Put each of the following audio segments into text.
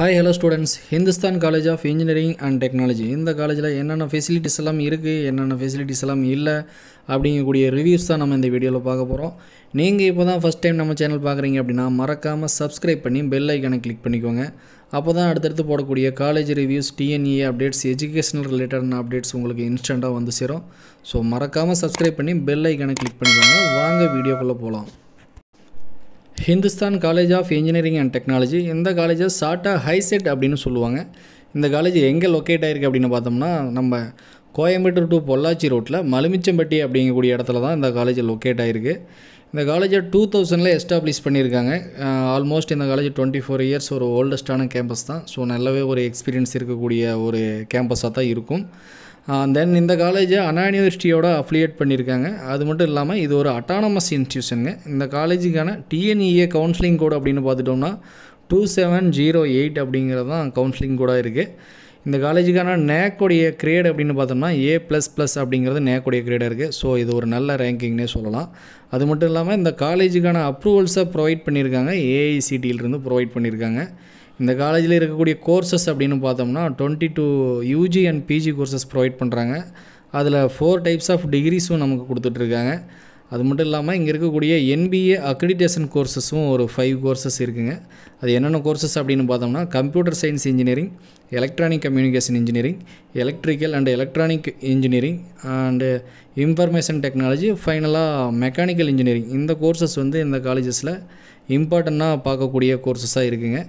hi hello students Hindustan college of engineering and technology இந்த காலேஜில் என்னென்ன ஃபெசிலிட்டிஸ் எல்லாம் இருக்குது என்னென்ன ஃபெசிலிட்டிஸ் எல்லாம் இல்லை அப்படிங்கக்கூடிய ரிவ்யூஸ் தான் நம்ம இந்த வீடியோவில் பார்க்க போகிறோம் நீங்கள் இப்போ தான் ஃபஸ்ட் டைம் நம்ம சேனல் பார்க்குறீங்க அப்படின்னா மறக்காமல் சப்ஸ்கிரைப் பண்ணி பெல் ஐக்கனை கிளிக் பண்ணிக்கோங்க அப்போ தான் அடுத்தடுத்து போடக்கூடிய college reviews TNEA updates educational ரிலேட்டடான அப்டேட்ஸ் உங்களுக்கு இன்ஸ்டண்ட்டாக வந்து சேரும் ஸோ மறக்காமல் சப்ஸ்கிரைப் பண்ணி பெல் ஐக்கனை கிளிக் பண்ணிக்கோங்க வாங்க வீடியோக்குள்ளே போகலாம் Hindustan college of engineering and technology இந்த காலேஜை சாட்டா ஹைசெட் அப்படின்னு சொல்லுவாங்க இந்த காலேஜ் எங்கே லொக்கேட் ஆகிருக்கு அப்படின்னு பார்த்தோம்னா நம்ம கோயம்புத்தூர் டு பொள்ளாச்சி ரோட்டில் மலுமிச்சம்பட்டி அப்படிங்கக்கூடிய இடத்துல தான் இந்த காலேஜ் லொக்கேட் ஆகிருக்கு இந்த காலேஜை டூ தௌசண்டில் எஸ்டாப்ளிஷ் பண்ணியிருக்காங்க ஆல்மோஸ்ட் இந்த காலேஜ் டுவெண்ட்டி ஃபோர் இயர்ஸ் ஒரு ஓல்டஸ்டான கேம்பஸ் தான் ஸோ நல்லாவே ஒரு எக்ஸ்பீரியன்ஸ் இருக்கக்கூடிய ஒரு கேம்பஸாக தான் இருக்கும் தென் இந்த காலேஜை அண்ணா யூனிவர்சிட்டியோட அஃபிலியேட் பண்ணியிருக்காங்க அது மட்டும் இல்லாமல் இது ஒரு அட்டானமஸ் இன்ஸ்டியூஷனுங்க இந்த காலேஜுக்கான டிஎன்இஏ கவுன்சிலிங் கோடு அப்படின்னு பார்த்துட்டோம்னா டூ செவன் ஜீரோ எயிட் அப்படிங்கிறது தான் கவுன்சிலிங் கூட இருக்குது இந்த காலேஜுக்கான நேக்குடைய கிரேட் அப்படின்னு பார்த்தோம்னா ஏ ப்ளஸ் ப்ளஸ் அப்படிங்கிறது நேக்குடைய கிரேடாக இருக்குது ஸோ இது ஒரு நல்ல ரேங்கிங்னே சொல்லலாம் அது மட்டும் இல்லாமல் இந்த காலேஜுக்கான அப்ரூவல்ஸை ப்ரொவைட் பண்ணியிருக்காங்க ஏஐசிடியிலிருந்து ப்ரொவைட் பண்ணியிருக்காங்க இந்த காலேஜில் இருக்கக்கூடிய கோர்சஸ் அப்படின்னு பார்த்தோம்னா twenty two UG and PG courses provide பண்ணுறாங்க அதில் ஃபோர் டைப்ஸ் ஆஃப் டிகிரிஸும் நமக்கு கொடுத்துட்ருக்காங்க அது மட்டும் இல்லாமல் இங்கே இருக்கக்கூடிய என்பிஏ அக்ரிடேஷன் கோர்சஸும் ஒரு ஃபைவ் கோர்சஸ் இருக்குதுங்க அது என்னென்ன கோர்சஸ் அப்படின்னு பார்த்தோம்னா computer science engineering electronic communication engineering electrical and electronic engineering and information technology ஃபைனலாக மெக்கானிக்கல் இன்ஜினியரிங் இந்த கோர்சஸ் வந்து இந்த காலேஜஸில் இம்பார்ட்டண்ட்டாக பார்க்கக்கூடிய கோர்சஸாக இருக்குதுங்க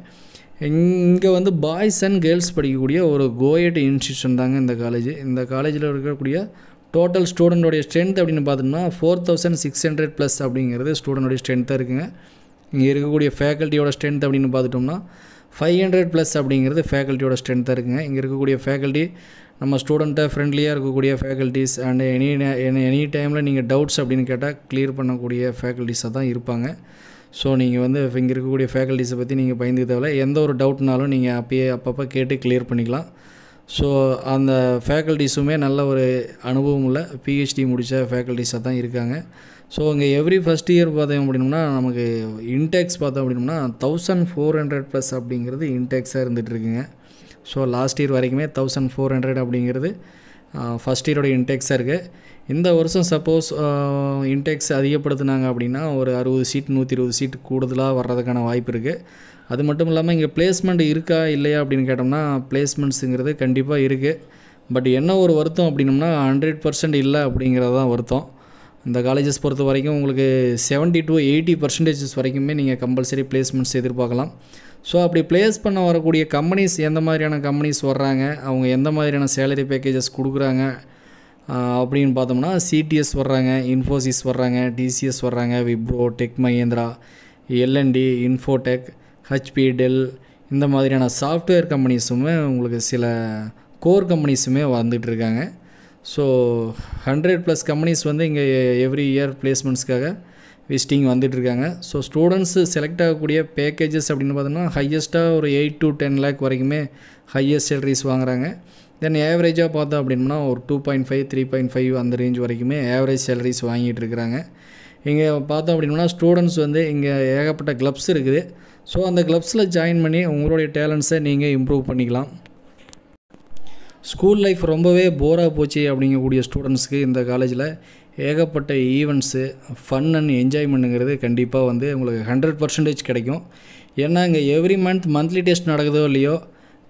இங்கே வந்து பாய்ஸ் அண்ட் கேர்ள்ஸ் படிக்கக்கூடிய ஒரு கோயட் இன்ஸ்டியூஷன் தாங்க இந்த காலேஜ் இந்த காலேஜில் இருக்கக்கூடிய டோட்டல் ஸ்டூடெண்ட்டோடைய ஸ்ட்ரென்த் அப்படின்னு பார்த்தோம்னா four thousand six hundred plus அப்படிங்கிறது ஸ்டூடெண்ட்டோடைய ஸ்ட்ரென்த்தாக இருக்குங்க இங்கே இருக்கக்கூடிய ஃபேக்கல்ட்டியோட ஸ்ட்ரென்த் அப்படின்னு பார்த்துட்டோம்னா ஃபைவ் ஹண்ட்ரட் ப்ளஸ் அப்படிங்கிறது ஃபேக்கல்ட்டியோட ஸ்ட்ரென்த்தாக இருக்குங்க இங்கே இருக்கக்கூடிய ஃபேக்கல்ட்டி நம்ம ஸ்டூடெண்ட்டை ஃப்ரெண்ட்லியாக இருக்கக்கூடிய ஃபேக்கல்ட்டிஸ் அண்ட் எனி எனி டைமில் நீங்கள் டவுட்ஸ் அப்படின்னு கேட்டால் க்ளியர் பண்ணக்கூடிய ஃபேக்கல்ட்டிஸாக தான் இருப்பாங்க ஸோ நீங்கள் வந்து இங்கே இருக்கக்கூடிய ஃபேக்கல்ட்டிஸை பற்றி நீங்கள் பயந்துக்க தேவையில்லை எந்த ஒரு டவுட்னாலும் நீங்கள் அப்பயே அப்பப்போ கேட்டு கிளியர் பண்ணிக்கலாம் ஸோ அந்த ஃபேக்கல்ட்டிஸுமே நல்ல ஒரு அனுபவம் உள்ள பிஹெச்டி முடித்த ஃபேக்கல்ட்டிஸாக தான் இருக்காங்க ஸோ இங்கே எவ்ரி ஃபஸ்ட் இயர் பார்த்தோம் அப்படின்னோம்னா நமக்கு இன்டெக்ஸ் பார்த்தோம் அப்படின்னா தௌசண்ட் ஃபோர் ஹண்ட்ரட் ப்ளஸ் அப்படிங்கிறது இன்டெக்ஸாக இருந்துகிட்ருக்குங்க ஸோ லாஸ்ட் இயர் வரைக்குமே தௌசண்ட் ஃபோர் ஹண்ட்ரட் அப்படிங்கிறது ஃபஸ்ட் இயரோட இன்டெக்ஸாக இருக்குது இந்த வருஷம் சப்போஸ் இன்டெக்ஸ் அதிகப்படுத்தினாங்க அப்படின்னா ஒரு அறுபது சீட் நூற்றி இருபது சீட் கூடுதலாக வர்றதுக்கான வாய்ப்பு இருக்குது அது மட்டும் இல்லாமல் இங்கே பிளேஸ்மெண்ட் இருக்கா இல்லையா அப்படின்னு கேட்டோம்னா பிளேஸ்மெண்ட்ஸுங்கிறது கண்டிப்பாக இருக்குது பட் என்ன ஒரு வருத்தம் அப்படின்னம்னா ஹண்ட்ரட் பர்சன்ட் இல்லை அப்படிங்கிறது தான் வருத்தம் இந்த காலேஜஸ் பொறுத்த வரைக்கும் உங்களுக்கு செவன்ட்டி டு எயிட்டி பர்சன்டேஜஸ் வரைக்குமே நீங்கள் கம்பல்சரி பிளேஸ்மெண்ட்ஸ் எதிர்பார்க்கலாம் ஸோ அப்படி பிளேஸ் பண்ண வரக்கூடிய கம்பெனிஸ் எந்த மாதிரியான கம்பெனிஸ் வர்றாங்க அவங்க எந்த மாதிரியான சேலரி பேக்கேஜஸ் கொடுக்குறாங்க அப்படின்னு பார்த்தோம்னா சிடிஎஸ் வர்றாங்க இன்ஃபோசிஸ் வர்றாங்க டிசிஎஸ் வர்றாங்க Wipro Tech Mahindra L and T Infotech HP Dell இந்த மாதிரியான சாஃப்ட்வேர் கம்பெனிஸுமே உங்களுக்கு சில கோர் கம்பெனிஸுமே வந்துட்டுருக்காங்க ஸோ ஹண்ட்ரட் ப்ளஸ் கம்பெனிஸ் வந்து இங்கே எவ்ரி இயர் ப்ளேஸ்மெண்ட்ஸ்க்காக விசிட்டிங் வந்துட்டுருக்காங்க ஸோ ஸ்டூடெண்ட்ஸு செலக்ட் ஆகக்கூடிய பேக்கேஜஸ் அப்படின்னு பார்த்தோம்னா ஹையஸ்ட்டாக ஒரு எயிட் டு டென் லேக் வரைக்குமே ஹையஸ்ட் சேலரிஸ் வாங்குறாங்க தென் ஏவரேஜாக பார்த்தோம் அப்படின்னா ஒரு two point five three point five அந்த ரேஞ்ச் வரைக்குமே ஏவரேஜ் சேலரிஸ் வாங்கிட்டு இருக்கிறாங்க இங்கே பார்த்தோம் அப்படின்னா ஸ்டூடெண்ட்ஸ் வந்து இங்கே ஏகப்பட்ட கிளப்ஸ் இருக்குது ஸோ அந்த கிளப்ஸில் ஜாயின் பண்ணி உங்களுடைய டேலண்ட்ஸை நீங்கள் இம்ப்ரூவ் பண்ணிக்கலாம் ஸ்கூல் லைஃப் ரொம்பவே போராக போச்சு அப்படிங்கக்கூடிய ஸ்டூடெண்ட்ஸ்க்கு இந்த காலேஜில் ஏகப்பட்ட ஈவெண்ட்ஸு ஃபன் அண்ட் என்ஜாய்மெண்ட்டுங்கிறது கண்டிப்பாக வந்து உங்களுக்கு ஹண்ட்ரட் பர்சன்டேஜ் கிடைக்கும் ஏன்னா இங்கே எவ்ரி மந்த் மந்த்லி டெஸ்ட் நடக்குதோ இல்லையோ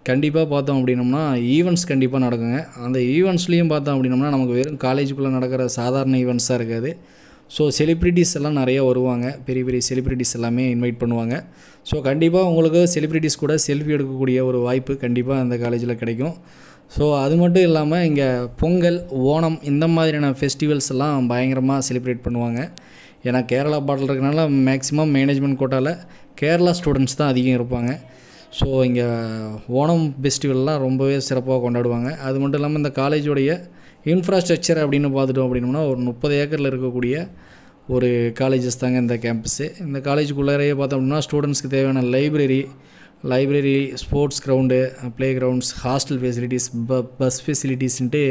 கண்டிப்பாக பார்த்தோம் அப்படின்னோம்னா ஈவெண்ட்ஸ் கண்டிப்பாக நடக்குங்க அந்த ஈவெண்ட்ஸ்லேயும் பார்த்தோம் அப்படின்னோம்னா நமக்கு வெறும் காலேஜுக்குள்ளே நடக்கிற சாதாரண ஈவெண்ட்ஸாக இருக்காது ஸோ செலிப்ரிட்டிஸ் எல்லாம் நிறையா வருவாங்க பெரிய பெரிய செலிப்ரிட்டிஸ் எல்லாமே இன்வைட் பண்ணுவாங்க ஸோ கண்டிப்பாக உங்களுக்கு செலிப்ரிட்டிஸ் கூட செல்ஃபி எடுக்கக்கூடிய ஒரு வாய்ப்பு கண்டிப்பாக அந்த காலேஜில் கிடைக்கும் ஸோ அது மட்டும் இல்லாமல் இங்கே பொங்கல் ஓணம் இந்த மாதிரியான ஃபெஸ்டிவல்ஸ் எல்லாம் பயங்கரமாக செலிப்ரேட் பண்ணுவாங்க ஏன்னா கேரளா பாட்டில் இருக்கிறனால மேக்ஸிமம் மேனேஜ்மெண்ட் கோட்டாவில் கேரளா ஸ்டூடெண்ட்ஸ் தான் அதிகம் இருப்பாங்க ஸோ இங்கே ஓணம் ஃபெஸ்டிவல்லாம் ரொம்பவே சிறப்பாக கொண்டாடுவாங்க அது மட்டும் இல்லாமல் இந்த காலேஜுடைய இன்ஃப்ராஸ்ட்ரக்சர் அப்படின்னு பார்த்துட்டோம் அப்படின்னோம்னா ஒரு முப்பது ஏக்கரில் இருக்கக்கூடிய ஒரு காலேஜஸ் தாங்க இந்த கேம்பஸ்ஸு இந்த காலேஜுக்குள்ளேயே பார்த்தோம்னா ஸ்டூடெண்ட்ஸ்க்கு தேவையான library library sports ground play grounds hostel facilities ப பஸ் ஃபெசிலிட்டிஸ்ன்ட்டு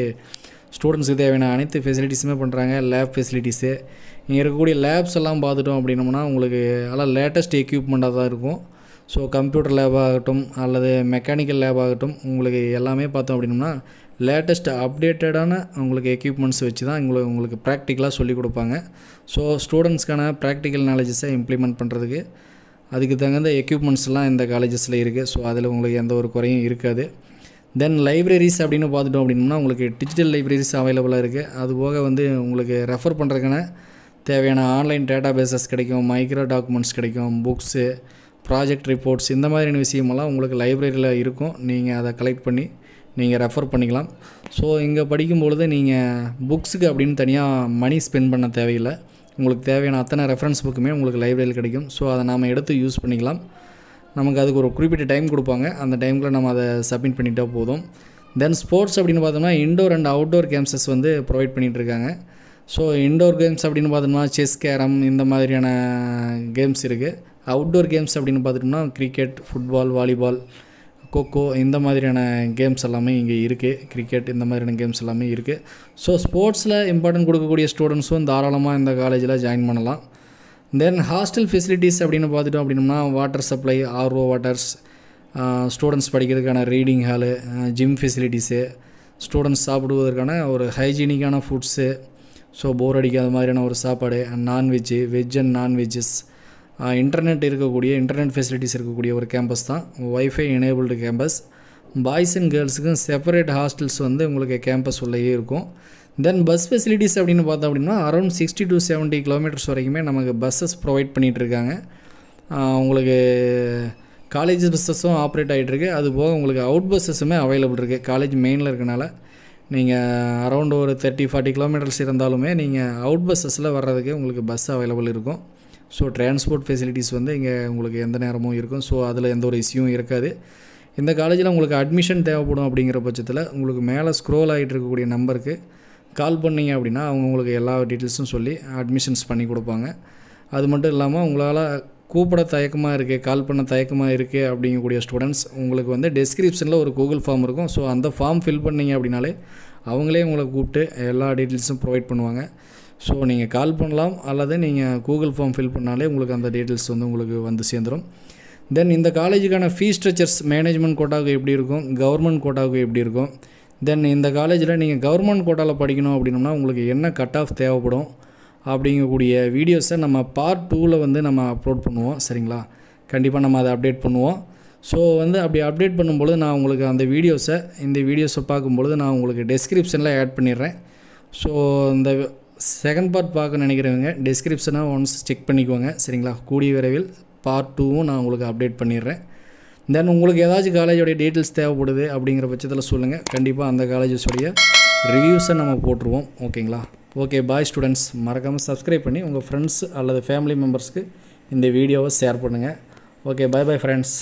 ஸ்டூடெண்ட்ஸுக்கு தேவையான அனைத்து ஃபெசிலிட்டிஸுமே பண்ணுறாங்க லேப் ஃபெசிலிட்டிஸு இங்கே இருக்கக்கூடிய லேப்ஸ் எல்லாம் பார்த்துட்டோம் அப்படின்னோம்னா உங்களுக்கு எல்லாம் லேட்டஸ்ட் எக்யூப்மெண்ட்டாக தான் இருக்கும் ஸோ கம்ப்யூட்டர் லேப் ஆகட்டும் அல்லது மெக்கானிக்கல் லேப் ஆகட்டும் உங்களுக்கு எல்லாமே பார்த்தோம் அப்படின்னோம்னா லேட்டஸ்ட் அப்டேட்டடான உங்களுக்கு எக்யூப்மெண்ட்ஸ் வச்சு தான் உங்களுக்கு உங்களுக்கு ப்ராக்டிக்கலாக சொல்லிக் கொடுப்பாங்க ஸோ ஸ்டூடெண்ட்ஸ்க்கான ப்ராக்டிக்கல் நாலேஜஸை இம்ப்ளிமெண்ட் பண்ணுறதுக்கு அதுக்கு தகுந்த எக்யூப்மெண்ட்ஸ்லாம் இந்த காலேஜஸில் இருக்குது ஸோ அதில் உங்களுக்கு எந்த ஒரு குறையும் இருக்காது தென் லைப்ரரிஸ் அப்படின்னு பார்த்துட்டோம் அப்படின்னா உங்களுக்கு டிஜிட்டல் லைப்ரரிஸ் அவைலபிளாக இருக்குது அது போக வந்து உங்களுக்கு ரெஃபர் பண்ணுறதுக்கான தேவையான ஆன்லைன் டேட்டா பேசஸ் கிடைக்கும் மைக்ரோ டாக்குமெண்ட்ஸ் கிடைக்கும் புக்ஸு ப்ராஜெக்ட் ரிப்போர்ட்ஸ் இந்த மாதிரியான விஷயமெல்லாம் உங்களுக்கு லைப்ரரியில் இருக்கும் நீங்கள் அதை கலெக்ட் பண்ணி நீங்கள் ரெஃபர் பண்ணிக்கலாம் ஸோ இங்கே படிக்கும்பொழுது நீங்கள் புக்ஸுக்கு அப்படின்னு தனியாக மணி ஸ்பெண்ட் பண்ண தேவையில்லை உங்களுக்கு தேவையான அத்தனை ரெஃபரன்ஸ் புக்குமே உங்களுக்கு லைப்ரரியில் கிடைக்கும் ஸோ அதை நாம் எடுத்து யூஸ் பண்ணிக்கலாம் நமக்கு அதுக்கு ஒரு குறிப்பிட்ட டைம் கொடுப்பாங்க அந்த டைமில் நம்ம அதை சப்மிட் பண்ணிட்டால் போதும் தென் ஸ்போர்ட்ஸ் அப்படின்னு பார்த்தோம்னா இண்டோர் அண்ட் அவுட்டோர் கேம்ஸஸ் வந்து ப்ரொவைட் பண்ணிகிட்ருக்காங்க ஸோ இண்டோர் கேம்ஸ் அப்படின்னு பார்த்தோம்னா செஸ் கேரம் இந்த மாதிரியான கேம்ஸ் இருக்குது அவுட்டோர் கேம்ஸ் அப்படின்னு பார்த்துட்டோம்னா கிரிக்கெட் ஃபுட்பால் வாலிபால் கொக்கோ இந்த மாதிரியான கேம்ஸ் எல்லாமே இங்கே இருக்குது கிரிக்கெட் இந்த மாதிரியான கேம்ஸ் எல்லாமே இருக்குது ஸோ ஸ்போர்ட்ஸில் இம்பார்ட்டன்ட் கொடுக்கக்கூடிய ஸ்டூடெண்ட்ஸும் தாராளமாக இந்த காலேஜில் ஜாயின் பண்ணலாம் தென் ஹாஸ்டல் ஃபெசிலிட்டிஸ் அப்படின்னு பார்த்துட்டோம் அப்படின்னா water supply RO waters students படிக்கிறதுக்கான reading hall gym facilities students சாப்பிடுவதற்கான ஒரு ஹைஜீனிக்கான ஃபுட்ஸு ஸோ போர் அடிக்காத மாதிரியான ஒரு சாப்பாடு and non veg veg and non vegs internet இருக்கக்கூடிய இன்டர்நெட் ஃபெசிலிட்டிஸ் இருக்கக்கூடிய ஒரு கேம்பஸ் தான் wifi enabled campus boys and கேர்ள்ஸுக்கும் செப்பரேட் ஹாஸ்டல்ஸ் வந்து உங்களுக்கு கேம்பஸ் உள்ளேயே இருக்கும் தென் பஸ் ஃபெசிலிட்டிஸ் அப்படின்னு பார்த்தோம் அப்படின்னா around sixty to seventy kilometres வரைக்குமே நமக்கு பஸ்ஸஸ் ப்ரொவைட் பண்ணிகிட்ருக்காங்க உங்களுக்கு காலேஜ் பஸ்ஸஸும் ஆப்ரேட் ஆகிட்டுருக்கு அது போக உங்களுக்கு அவுட் பஸ்ஸஸுமே அவைலபிள் இருக்குது காலேஜ் மெயினில் இருக்கனால நீங்கள் அரௌண்ட் ஒரு தேர்ட்டி ஃபார்ட்டி கிலோமீட்டர்ஸ் இருந்தாலுமே நீங்கள் அவுட் பஸ்ஸஸில் வர்றதுக்கு உங்களுக்கு பஸ் அவைலபிள் இருக்கும் ஸோ டிரான்ஸ்போர்ட் ஃபெசிலிட்டிஸ் வந்து இங்கே உங்களுக்கு எந்த நேரமும் இருக்கும் ஸோ அதில் எந்த ஒரு இஷ்யூவும் இருக்காது இந்த காலேஜில் உங்களுக்கு அட்மிஷன் தேவைப்படும் அப்படிங்கிற பட்சத்தில் உங்களுக்கு மேலே ஸ்க்ரோல் ஆகிட்டு இருக்கக்கூடிய நம்பருக்கு கால் பண்ணிங்க அப்படின்னா அவங்க உங்களுக்கு எல்லா டீட்டெயில்ஸும் சொல்லி அட்மிஷன்ஸ் பண்ணி கொடுப்பாங்க அது மட்டும் இல்லாமல் உங்களால் கூப்பிட தயக்கமாக இருக்குது கால் பண்ண தயக்கமாக இருக்குது அப்படிங்கக்கூடிய ஸ்டூடெண்ட்ஸ் உங்களுக்கு வந்து டெஸ்கிரிப்ஷனில் ஒரு கூகுள் ஃபார்ம் இருக்கும் ஸோ அந்த ஃபார்ம் ஃபில் பண்ணிங்க அப்படின்னாலே அவங்களே உங்களை கூப்பிட்டு எல்லா டீட்டெயில்ஸும் ப்ரொவைட் பண்ணுவாங்க ஸோ நீங்கள் கால் பண்ணலாம் அல்லது நீங்கள் கூகுள் ஃபார்ம் ஃபில் பண்ணாலே உங்களுக்கு அந்த டீட்டெயில்ஸ் வந்து உங்களுக்கு வந்து சேர்ந்துடும் தென் இந்த காலேஜுக்கான ஃபீஸ் ஸ்ட்ரக்சர்ஸ் மேனேஜ்மெண்ட் கோட்டாவுக்கு எப்படி இருக்கும் கவர்மெண்ட் கோட்டாவுக்கு எப்படி இருக்கும் தென் இந்த காலேஜில் நீங்கள் கவர்மெண்ட் கோட்டாவில் படிக்கணும் அப்படின்னம்னா உங்களுக்கு என்ன கட் ஆஃப் தேவைப்படும் அப்படிங்கக்கூடிய வீடியோஸை நம்ம பார்ட் டூவில் வந்து நம்ம அப்லோட் பண்ணுவோம் சரிங்களா கண்டிப்பாக நம்ம அதை அப்டேட் பண்ணுவோம் ஸோ வந்து அப்படி அப்டேட் பண்ணும்பொழுது நான் உங்களுக்கு அந்த வீடியோஸை இந்த வீடியோஸை பார்க்கும்பொழுது நான் உங்களுக்கு டெஸ்கிரிப்ஷனில் ஆட் பண்ணிடுறேன் ஸோ இந்த செகண்ட் பார்ட் பார்க்க நினைக்கிறவங்க டிஸ்கிரிப்ஷனாக ஒன்ஸ் செக் பண்ணிக்கோங்க சரிங்களா கூடிய விரைவில் பார்ட் டூவும் நான் உங்களுக்கு அப்டேட் பண்ணிடுறேன் தென் உங்களுக்கு ஏதாச்சும் காலேஜோடைய டீட்டெயில்ஸ் தேவைப்படுது அப்படிங்கிற பட்சத்தில் சொல்லுங்கள் கண்டிப்பாக அந்த காலேஜஸோடைய ரிவ்யூஸை நம்ம போட்டுருவோம் ஓகேங்களா ஓகே பாய் ஸ்டூடெண்ட்ஸ் மறக்காமல் சப்ஸ்கிரைப் பண்ணி உங்கள் ஃப்ரெண்ட்ஸ் அல்லது ஃபேமிலி மெம்பர்ஸ்க்கு இந்த வீடியோவை ஷேர் பண்ணுங்கள் ஓகே பாய் பாய் ஃப்ரெண்ட்ஸ்